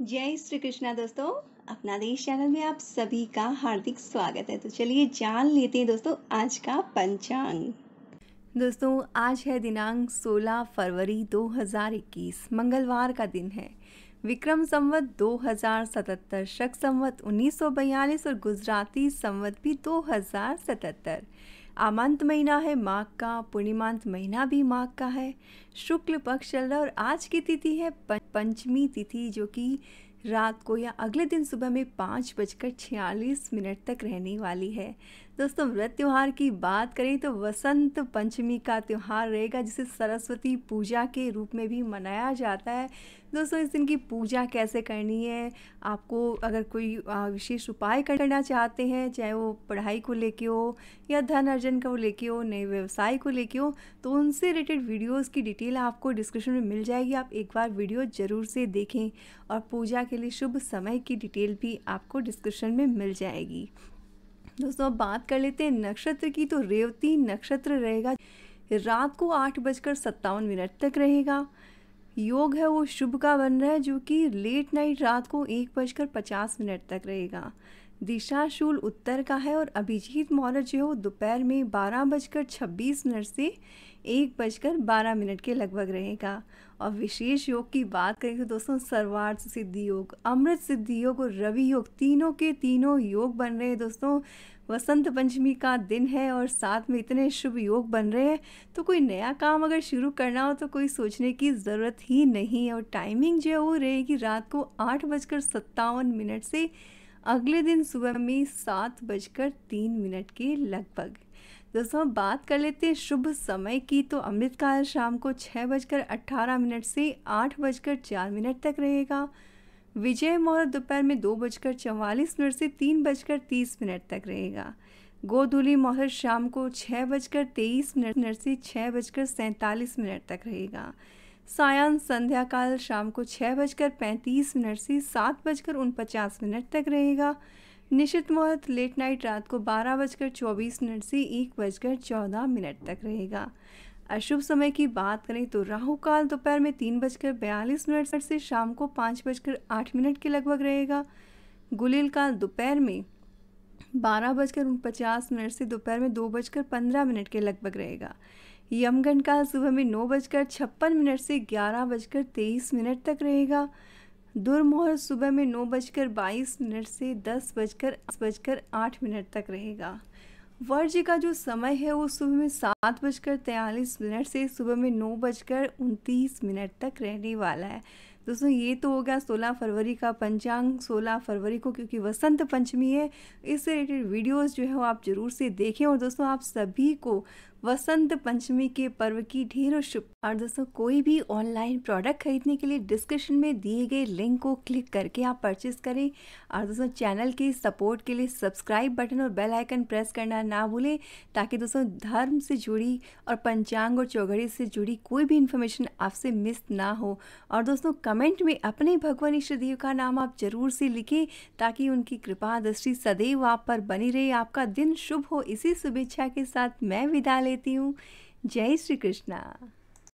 जय श्री कृष्णा दोस्तों अपना देश चैनल में आप सभी का हार्दिक स्वागत है तो चलिए जान लेते हैं दोस्तों आज का पंचांग दोस्तों आज है दिनांक 16 फरवरी 2021 मंगलवार का दिन है विक्रम संवत 2077 शक संवत 1942 और गुजराती संवत भी 2077 आमंत महीना है माघ का पूर्णिमांत महीना भी माघ का है शुक्ल पक्ष चल रहा और आज की तिथि है पंचमी तिथि जो कि रात को या अगले दिन सुबह में पाँच बजकर छियालीस मिनट तक रहने वाली है दोस्तों व्रत त्यौहार की बात करें तो वसंत पंचमी का त्यौहार रहेगा जिसे सरस्वती पूजा के रूप में भी मनाया जाता है दोस्तों इस दिन की पूजा कैसे करनी है आपको अगर कोई विशेष उपाय करना चाहते हैं चाहे वो पढ़ाई को लेके हो या धन अर्जन को लेके हो नए व्यवसाय को लेके हो तो उनसे रिलेटेड वीडियोस की डिटेल आपको डिस्क्रिप्शन में मिल जाएगी आप एक बार वीडियो ज़रूर से देखें और पूजा के लिए शुभ समय की डिटेल भी आपको डिस्क्रिप्शन में मिल जाएगी दोस्तों अब बात कर लेते हैं नक्षत्र की तो रेवती नक्षत्र रहेगा रात को आठ बजकर सत्तावन मिनट तक रहेगा योग है वो शुभ का बन रहा है जो कि लेट नाइट रात को एक बजकर पचास मिनट तक रहेगा दिशाशूल उत्तर का है और अभिजीत मौर्य जो है वो दोपहर में बारह बजकर छब्बीस मिनट से एक बजकर बारह मिनट के लगभग रहेगा और विशेष योग की बात करें तो दोस्तों सर्वार्थ सिद्धि योग अमृत सिद्धि योग और रवि योग तीनों के तीनों योग बन रहे हैं दोस्तों वसंत पंचमी का दिन है और साथ में इतने शुभ योग बन रहे हैं तो कोई नया काम अगर शुरू करना हो तो कोई सोचने की ज़रूरत ही नहीं है और टाइमिंग जो है वो रहेगी रात को आठ बजकर सत्तावन मिनट से अगले दिन सुबह में सात बजकर तीन मिनट के लगभग दोस्तों हम बात कर लेते हैं शुभ समय की तो अमृतकाल शाम को छः बजकर अट्ठारह मिनट से आठ बजकर चार मिनट तक रहेगा विजय मुहूर्त दोपहर में दो बजकर चवालीस मिनट से तीन बजकर तीस मिनट तक रहेगा गोधूली मुहूर्त शाम को छः बजकर तेईस मिनट से छः बजकर सैंतालीस मिनट तक रहेगा सायन संध्या काल शाम को छः बजकर पैंतीस मिनट से सात बजकर उनपचास मिनट तक रहेगा निश्चित मुहूर्त लेट नाइट रात को बारह बजकर चौबीस मिनट से एक बजकर चौदह मिनट तक रहेगा अशुभ समय की बात करें तो राहु काल दोपहर में तीन बजकर बयालीस मिनट से शाम को पाँच बजकर आठ मिनट के लगभग रहेगा गुलिल काल दोपहर में बारह बजकर उनपचास मिनट से दोपहर में दो बजकर पंद्रह मिनट के लगभग रहेगा यमगन काल सुबह में नौ बजकर छप्पन मिनट से ग्यारह बजकर तेईस मिनट तक रहेगा दुरमोहर सुबह में नौ बजकर बाईस मिनट से दस बजकर बजकर आठ मिनट तक रहेगा वर्ज का जो समय है वो सुबह में सात बजकर तैंतालीस मिनट से सुबह में नौ बजकर उनतीस मिनट तक रहने वाला है दोस्तों ये तो हो गया सोलह फरवरी का पंचांग सोलह फरवरी को क्योंकि वसंत पंचमी है इससे रिलेटेड वीडियोस जो है वो आप ज़रूर से देखें और दोस्तों आप सभी को वसंत पंचमी के पर्व की ढेरों शुभ और दोस्तों कोई भी ऑनलाइन प्रोडक्ट खरीदने के लिए डिस्क्रिप्शन में दिए गए लिंक को क्लिक करके आप परचेज करें और दोस्तों चैनल के सपोर्ट के लिए सब्सक्राइब बटन और बेल आइकन प्रेस करना ना भूलें ताकि दोस्तों धर्म से जुड़ी और पंचांग और चौघड़ी से जुड़ी कोई भी इन्फॉर्मेशन आपसे मिस ना हो और दोस्तों कमेंट में अपने भगवान ईश्वरदेव का नाम आप जरूर से लिखें ताकि उनकी कृपा दृष्टि सदैव आप पर बनी रहे आपका दिन शुभ हो इसी शुभेच्छा के साथ मैं विदा ले लेती हूँ जय श्री कृष्णा